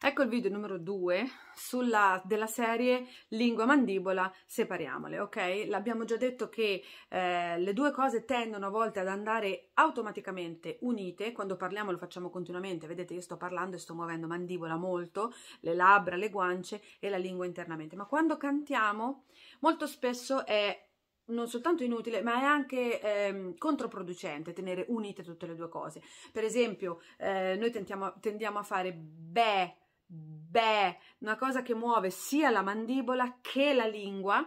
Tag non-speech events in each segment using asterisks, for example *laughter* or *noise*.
Ecco il video numero 2 sulla, della serie lingua mandibola separiamole, ok? L'abbiamo già detto che eh, le due cose tendono a volte ad andare automaticamente unite, quando parliamo lo facciamo continuamente, vedete io sto parlando e sto muovendo mandibola molto, le labbra, le guance e la lingua internamente, ma quando cantiamo molto spesso è non soltanto inutile, ma è anche eh, controproducente tenere unite tutte le due cose. Per esempio, eh, noi tentiamo, tendiamo a fare beh beh, una cosa che muove sia la mandibola che la lingua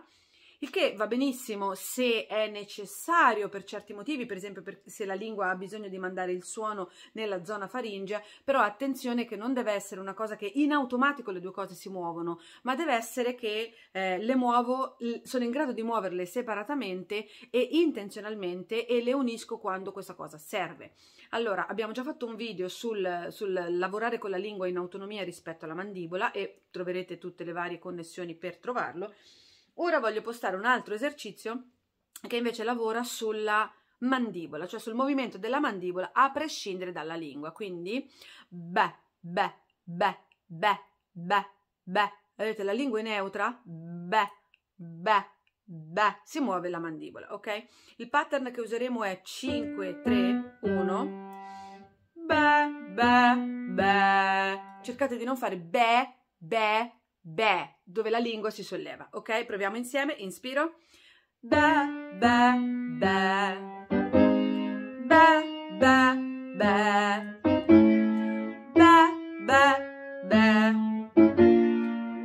il che va benissimo se è necessario per certi motivi, per esempio per, se la lingua ha bisogno di mandare il suono nella zona faringea, però attenzione che non deve essere una cosa che in automatico le due cose si muovono, ma deve essere che eh, le muovo, sono in grado di muoverle separatamente e intenzionalmente e le unisco quando questa cosa serve. Allora, abbiamo già fatto un video sul, sul lavorare con la lingua in autonomia rispetto alla mandibola e troverete tutte le varie connessioni per trovarlo. Ora voglio postare un altro esercizio che invece lavora sulla mandibola, cioè sul movimento della mandibola a prescindere dalla lingua. Quindi beh, beh, beh, beh, beh, beh. Vedete la lingua è neutra? Beh, beh, beh. Si muove la mandibola, ok? Il pattern che useremo è 5 3 1 beh, beh, beh. Cercate di non fare beh, beh, be, dove la lingua si solleva, ok? Proviamo insieme, inspiro. Be, be, be. Be, be, be. Be, be, be.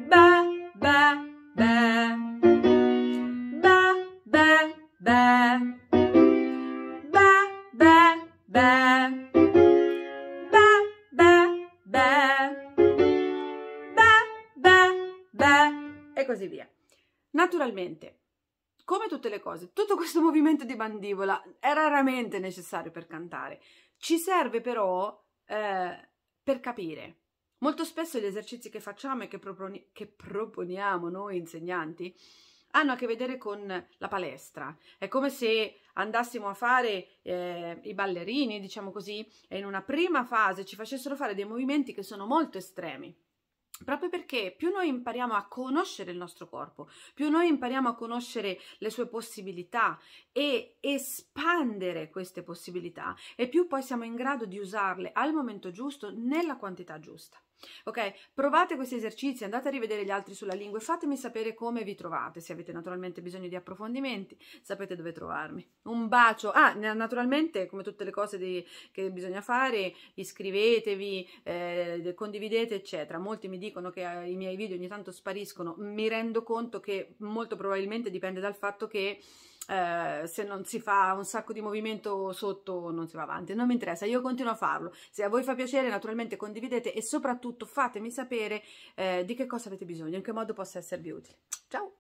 Be, be, be. Be, beh, beh. Beh, beh, beh. e così via. Naturalmente, come tutte le cose, tutto *laughs* questo movimento di mandibola è raramente necessario per cantare. Ci serve però eh, per capire. Molto spesso gli esercizi che facciamo e che, proponi che proponiamo noi insegnanti hanno a che vedere con la palestra. È come se andassimo a fare eh, i ballerini, diciamo così, e in una prima fase ci facessero fare dei movimenti che sono molto estremi. Proprio perché più noi impariamo a conoscere il nostro corpo, più noi impariamo a conoscere le sue possibilità e espandere queste possibilità, e più poi siamo in grado di usarle al momento giusto, nella quantità giusta. Ok, provate questi esercizi, andate a rivedere gli altri sulla lingua e fatemi sapere come vi trovate, se avete naturalmente bisogno di approfondimenti, sapete dove trovarmi. Un bacio, ah, naturalmente come tutte le cose di, che bisogna fare, iscrivetevi, eh, condividete, eccetera. Molti mi dicono che eh, i miei video ogni tanto spariscono, mi rendo conto che molto probabilmente dipende dal fatto che eh, se non si fa un sacco di movimento sotto non si va avanti, non mi interessa, io continuo a farlo. Se a voi fa piacere naturalmente condividete e soprattutto fatemi sapere eh, di che cosa avete bisogno, in che modo possa esservi utile. Ciao!